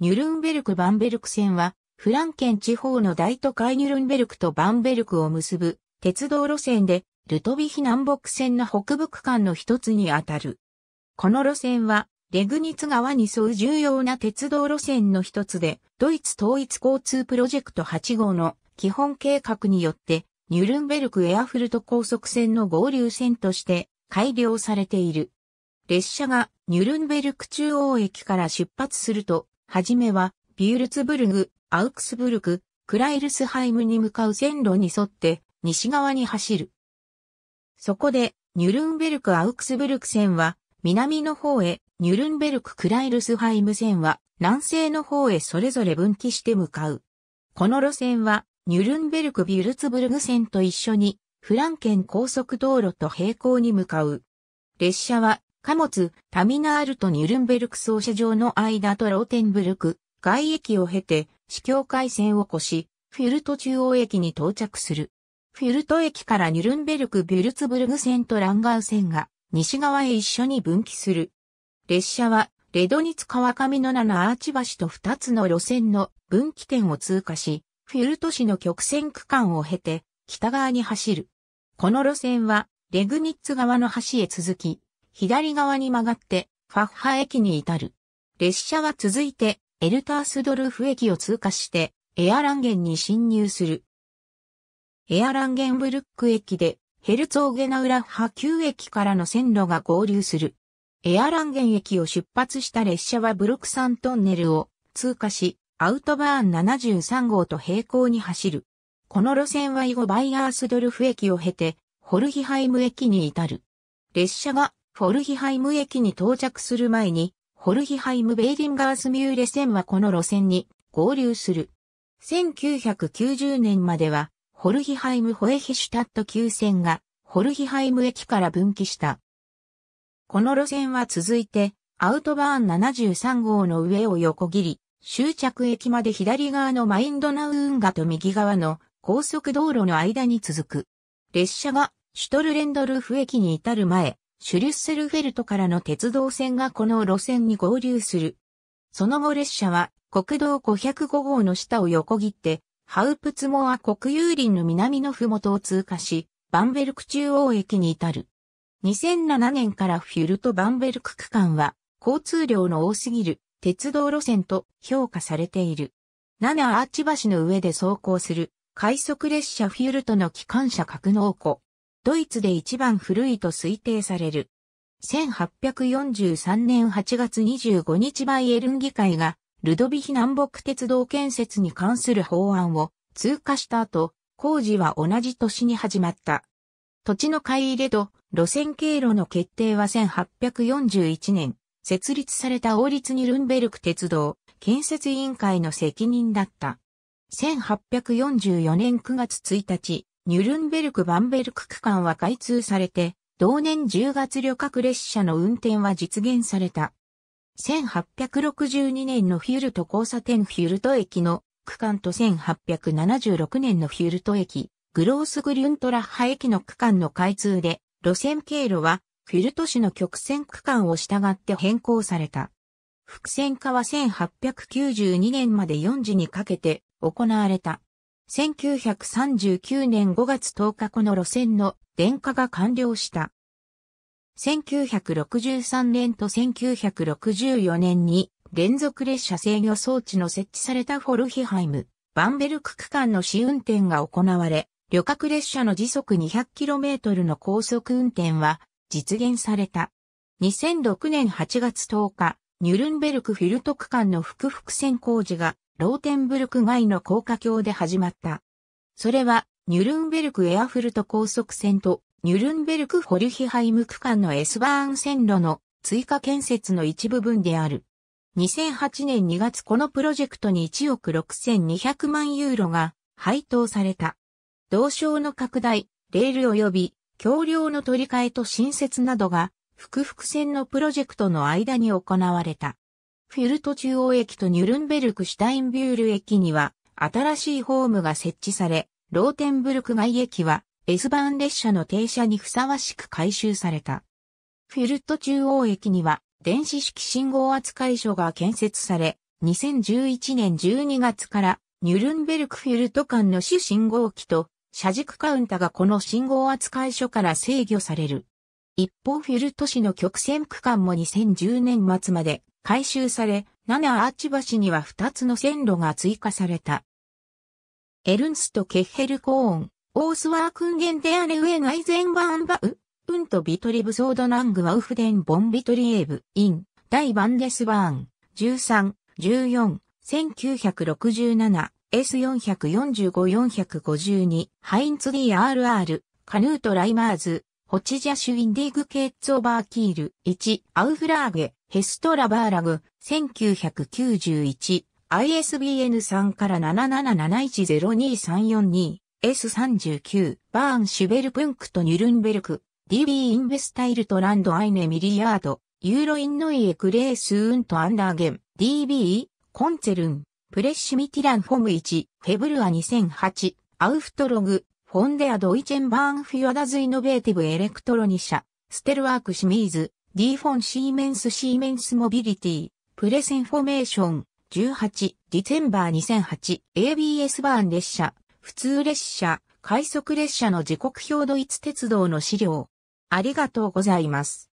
ニュルンベルク・バンベルク線は、フランケン地方の大都会ニュルンベルクとバンベルクを結ぶ鉄道路線で、ルトビヒ南北線の北部区間の一つにあたる。この路線は、レグニツ川に沿う重要な鉄道路線の一つで、ドイツ統一交通プロジェクト8号の基本計画によって、ニュルンベルク・エアフルト高速線の合流線として改良されている。列車がニュルンベルク中央駅から出発すると、はじめは、ビュルツブルグ、アウクスブルク、クライルスハイムに向かう線路に沿って、西側に走る。そこで、ニュルンベルク・アウクスブルク線は、南の方へ、ニュルンベルク・クライルスハイム線は、南西の方へそれぞれ分岐して向かう。この路線は、ニュルンベルク・ビュルツブルグ線と一緒に、フランケン高速道路と並行に向かう。列車は、貨物、タミナールとニュルンベルク総車場の間とローテンブルク、外駅を経て、市境回線を越し、フュルト中央駅に到着する。フュルト駅からニュルンベルク・ビュルツブルグ線とランガウ線が西側へ一緒に分岐する。列車はレドニツ川上の七アーチ橋と二つの路線の分岐点を通過し、フュルト市の曲線区間を経て北側に走る。この路線はレグニッツ側の橋へ続き、左側に曲がって、ファッハ駅に至る。列車は続いて、エルタースドルフ駅を通過して、エアランゲンに侵入する。エアランゲンブルック駅で、ヘルツォーゲナウラッハ9駅からの線路が合流する。エアランゲン駅を出発した列車はブルクサントンネルを通過し、アウトバーン73号と並行に走る。この路線は以後バイアースドルフ駅を経て、ホルヒハイム駅に至る。列車がフォルヒハイム駅に到着する前に、ホルヒハイム・ベーディンガースミューレ線はこの路線に合流する。1990年までは、ホルヒハイム・ホエヒシュタット急線が、ホルヒハイム駅から分岐した。この路線は続いて、アウトバーン73号の上を横切り、終着駅まで左側のマインドナウ運河と右側の高速道路の間に続く。列車がシュトルレンドルフ駅に至る前、シュリュッセルフェルトからの鉄道線がこの路線に合流する。その後列車は国道505号の下を横切って、ハウプツモア国有林の南のふもとを通過し、バンベルク中央駅に至る。2007年からフュルト・バンベルク区間は、交通量の多すぎる鉄道路線と評価されている。7アーチ橋の上で走行する快速列車フュルトの機関車格納庫。ドイツで一番古いと推定される。1843年8月25日バイエルン議会がルドビヒ南北鉄道建設に関する法案を通過した後、工事は同じ年に始まった。土地の買い入れと路線経路の決定は1841年、設立された王立ニルンベルク鉄道建設委員会の責任だった。1844年9月1日、ニュルンベルク・バンベルク区間は開通されて、同年10月旅客列車の運転は実現された。1862年のフュルト交差点フュルト駅の区間と1876年のフュルト駅、グロースグリュントラッハ駅の区間の開通で、路線経路はフュルト市の曲線区間を従って変更された。伏線化は1892年まで4時にかけて行われた。1939年5月10日この路線の電化が完了した。1963年と1964年に連続列車制御装置の設置されたフォルヒハイム、バンベルク区間の試運転が行われ、旅客列車の時速 200km の高速運転は実現された。2006年8月10日、ニュルンベルクフィルト区間の複々線工事がローテンブルク外の高架橋で始まった。それは、ニュルンベルクエアフルト高速線と、ニュルンベルクホルヒハイム区間の S バーン線路の追加建設の一部分である。2008年2月このプロジェクトに1億6200万ユーロが配当された。同床の拡大、レール及び橋梁の取り替えと新設などが、複々線のプロジェクトの間に行われた。フュルト中央駅とニュルンベルクシュタインビュール駅には新しいホームが設置され、ローテンブルク外駅は S バーン列車の停車にふさわしく改修された。フュルト中央駅には電子式信号扱い所が建設され、2011年12月からニュルンベルクフュルト間の主信号機と車軸カウンタがこの信号扱い所から制御される。一方フュルト市の曲線区間も2010年末まで改修され、7アーチ橋には2つの線路が追加された。エルンスト・ケッヘルコーン、オースワークンゲンデアレウエナイゼンバーンバウ、ウント・ビトリブソードナングワウフデン・ボン・ビトリエーブ、イン、ダイ・バンデスバーン、13、14、1967、S445-452、ハインツ DRR、カヌート・ライマーズ、ホチジャシュ・インディグ・ケッツ・オバー・キール、1、アウフラーゲ、ヘストラ・バーラグ、1991、ISBN 3から77710234 S39、バーン・シュベルプンクとニュルンベルク、DB インベスタイルトランドアイネ・ミリヤード、ユーロインノイエ・クレース・ウント・アンダーゲン、DB、コンツェルン、プレッシュミティラン・フォム1、フェブルア2008、アウフトログ、フォンデア・ドイチェンバーン・フィアダズ・イノベーティブ・エレクトロニシャ、ステルワーク・シミーズ、ディーフォン・シーメンス・シーメンス・モビリティ、プレス・インフォメーション、18、ディテンバー2008、ABS バーン列車、普通列車、快速列車の時刻表ドイツ鉄道の資料。ありがとうございます。